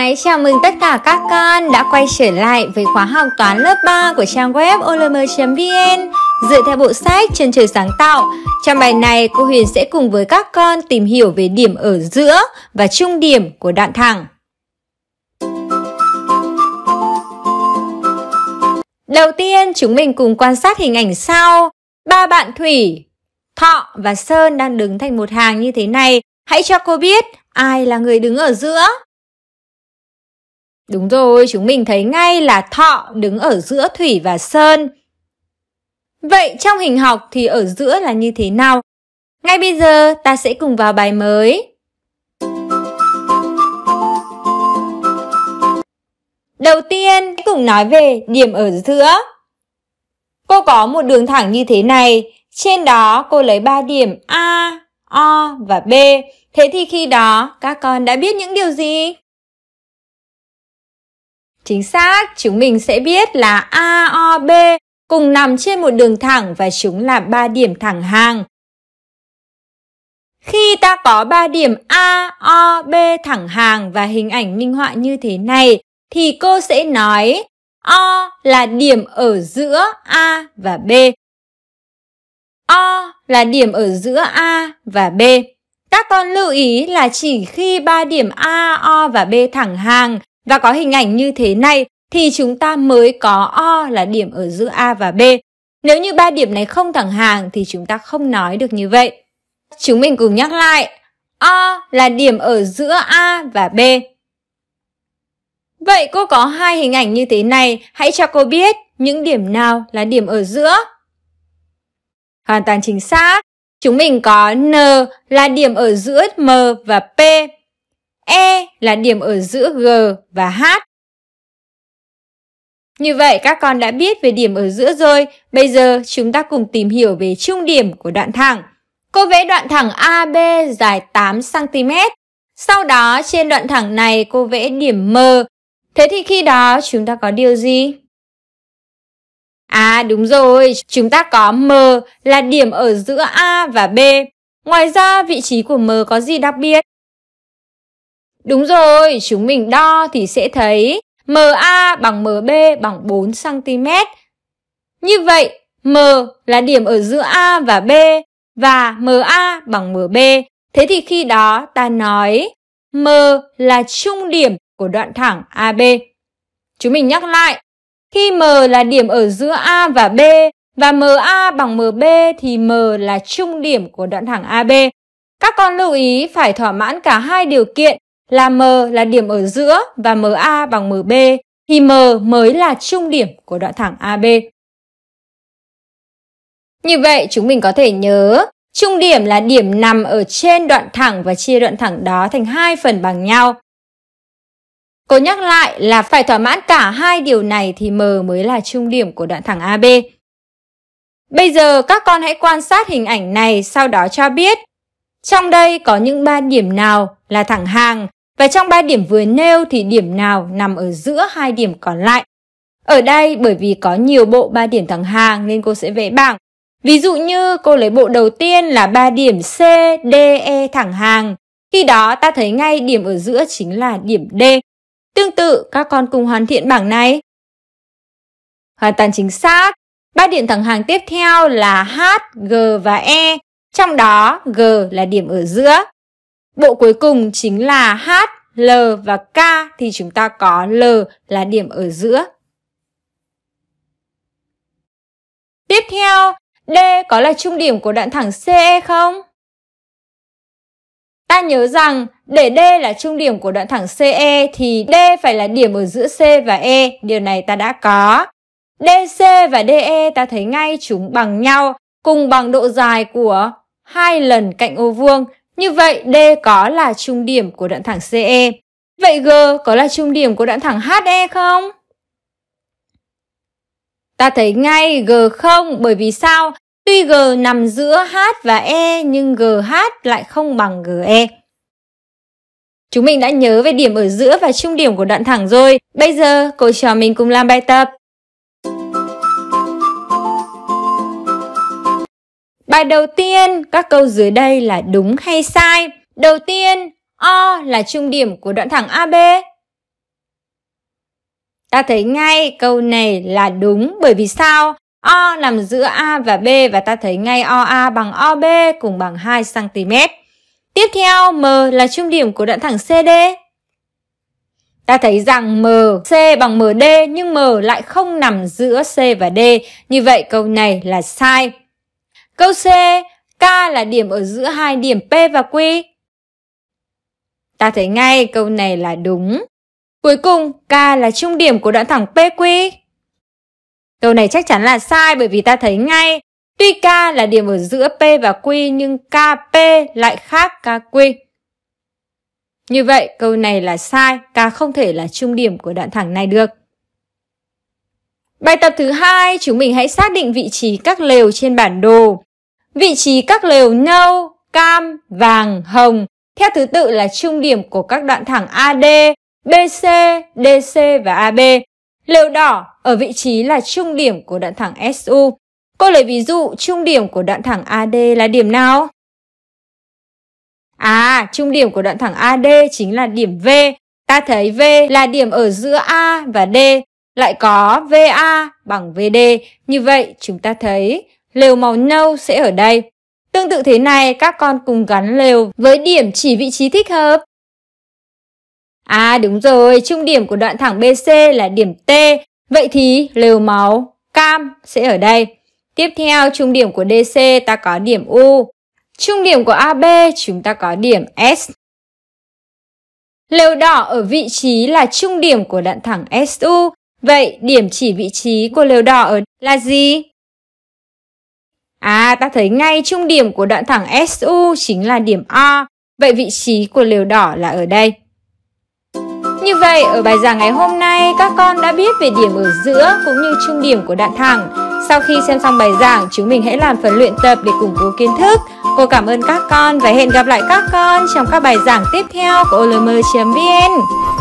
ái, chào mừng tất cả các con đã quay trở lại với khóa học toán lớp 3 của trang web olm.vn dựa theo bộ sách Chân trời sáng tạo. Trong bài này, cô Huyền sẽ cùng với các con tìm hiểu về điểm ở giữa và trung điểm của đoạn thẳng. Đầu tiên, chúng mình cùng quan sát hình ảnh sau. Ba bạn Thủy, Thọ và Sơn đang đứng thành một hàng như thế này. Hãy cho cô biết ai là người đứng ở giữa. Đúng rồi, chúng mình thấy ngay là thọ đứng ở giữa thủy và sơn. Vậy trong hình học thì ở giữa là như thế nào? Ngay bây giờ ta sẽ cùng vào bài mới. Đầu tiên, hãy cùng nói về điểm ở giữa. Cô có một đường thẳng như thế này, trên đó cô lấy 3 điểm A, O và B. Thế thì khi đó các con đã biết những điều gì? Chính xác, chúng mình sẽ biết là A, O, B cùng nằm trên một đường thẳng và chúng là ba điểm thẳng hàng. Khi ta có ba điểm A, O, B thẳng hàng và hình ảnh minh họa như thế này, thì cô sẽ nói O là điểm ở giữa A và B. O là điểm ở giữa A và B. Các con lưu ý là chỉ khi ba điểm A, O và B thẳng hàng và có hình ảnh như thế này thì chúng ta mới có O là điểm ở giữa A và B. Nếu như ba điểm này không thẳng hàng thì chúng ta không nói được như vậy. Chúng mình cùng nhắc lại. O là điểm ở giữa A và B. Vậy cô có hai hình ảnh như thế này, hãy cho cô biết những điểm nào là điểm ở giữa. Hoàn toàn chính xác. Chúng mình có N là điểm ở giữa M và P E là điểm ở giữa G và H. Như vậy các con đã biết về điểm ở giữa rồi, bây giờ chúng ta cùng tìm hiểu về trung điểm của đoạn thẳng. Cô vẽ đoạn thẳng AB dài 8cm. Sau đó trên đoạn thẳng này cô vẽ điểm M. Thế thì khi đó chúng ta có điều gì? À đúng rồi, chúng ta có M là điểm ở giữa A và B. Ngoài ra vị trí của M có gì đặc biệt? Đúng rồi, chúng mình đo thì sẽ thấy MA bằng MB bằng 4cm. Như vậy, M là điểm ở giữa A và B và MA bằng MB. Thế thì khi đó ta nói M là trung điểm của đoạn thẳng AB. Chúng mình nhắc lại, khi M là điểm ở giữa A và B và MA bằng MB thì M là trung điểm của đoạn thẳng AB. Các con lưu ý phải thỏa mãn cả hai điều kiện là M là điểm ở giữa và MA bằng MB thì M mới là trung điểm của đoạn thẳng AB. Như vậy chúng mình có thể nhớ trung điểm là điểm nằm ở trên đoạn thẳng và chia đoạn thẳng đó thành hai phần bằng nhau. Cô nhắc lại là phải thỏa mãn cả hai điều này thì M mới là trung điểm của đoạn thẳng AB. Bây giờ các con hãy quan sát hình ảnh này sau đó cho biết trong đây có những ba điểm nào là thẳng hàng và trong 3 điểm vừa nêu thì điểm nào nằm ở giữa hai điểm còn lại? Ở đây bởi vì có nhiều bộ 3 điểm thẳng hàng nên cô sẽ vẽ bảng. Ví dụ như cô lấy bộ đầu tiên là 3 điểm C, D, E thẳng hàng. Khi đó ta thấy ngay điểm ở giữa chính là điểm D. Tương tự, các con cùng hoàn thiện bảng này. Hoàn toàn chính xác. Ba điểm thẳng hàng tiếp theo là H, G và E. Trong đó, G là điểm ở giữa. Bộ cuối cùng chính là H, L và K thì chúng ta có L là điểm ở giữa. Tiếp theo, D có là trung điểm của đoạn thẳng CE không? Ta nhớ rằng để D là trung điểm của đoạn thẳng CE thì D phải là điểm ở giữa C và E, điều này ta đã có. DC và DE ta thấy ngay chúng bằng nhau, cùng bằng độ dài của hai lần cạnh ô vuông như vậy, D có là trung điểm của đoạn thẳng CE. Vậy G có là trung điểm của đoạn thẳng HE không? Ta thấy ngay G không bởi vì sao? Tuy G nằm giữa H và E nhưng GH lại không bằng GE. Chúng mình đã nhớ về điểm ở giữa và trung điểm của đoạn thẳng rồi. Bây giờ cô trò mình cùng làm bài tập. Bài đầu tiên, các câu dưới đây là đúng hay sai. Đầu tiên, O là trung điểm của đoạn thẳng AB. Ta thấy ngay câu này là đúng bởi vì sao? O nằm giữa A và B và ta thấy ngay OA bằng OB cùng bằng 2cm. Tiếp theo, M là trung điểm của đoạn thẳng CD. Ta thấy rằng MC bằng MD nhưng M lại không nằm giữa C và D. Như vậy câu này là sai. Câu C, K là điểm ở giữa hai điểm P và Q. Ta thấy ngay câu này là đúng. Cuối cùng, K là trung điểm của đoạn thẳng PQ. Câu này chắc chắn là sai bởi vì ta thấy ngay, tuy K là điểm ở giữa P và Q nhưng KP lại khác KQ. Như vậy, câu này là sai, K không thể là trung điểm của đoạn thẳng này được. Bài tập thứ hai, chúng mình hãy xác định vị trí các lều trên bản đồ. Vị trí các lều nâu, cam, vàng, hồng theo thứ tự là trung điểm của các đoạn thẳng AD, BC, DC và AB. Lều đỏ ở vị trí là trung điểm của đoạn thẳng SU. Cô lấy ví dụ trung điểm của đoạn thẳng AD là điểm nào? À, trung điểm của đoạn thẳng AD chính là điểm V. Ta thấy V là điểm ở giữa A và D, lại có VA bằng VD. Như vậy, chúng ta thấy lều màu nâu sẽ ở đây. Tương tự thế này, các con cùng gắn lều với điểm chỉ vị trí thích hợp. À đúng rồi, trung điểm của đoạn thẳng BC là điểm T, vậy thì lều máu cam sẽ ở đây. Tiếp theo, trung điểm của DC ta có điểm U. Trung điểm của AB chúng ta có điểm S. Lều đỏ ở vị trí là trung điểm của đoạn thẳng SU. Vậy điểm chỉ vị trí của lều đỏ ở là gì? À, ta thấy ngay trung điểm của đoạn thẳng SU chính là điểm O, vậy vị trí của liều đỏ là ở đây. Như vậy, ở bài giảng ngày hôm nay, các con đã biết về điểm ở giữa cũng như trung điểm của đoạn thẳng. Sau khi xem xong bài giảng, chúng mình hãy làm phần luyện tập để củng cố kiến thức. Cô cảm ơn các con và hẹn gặp lại các con trong các bài giảng tiếp theo của olm.vn.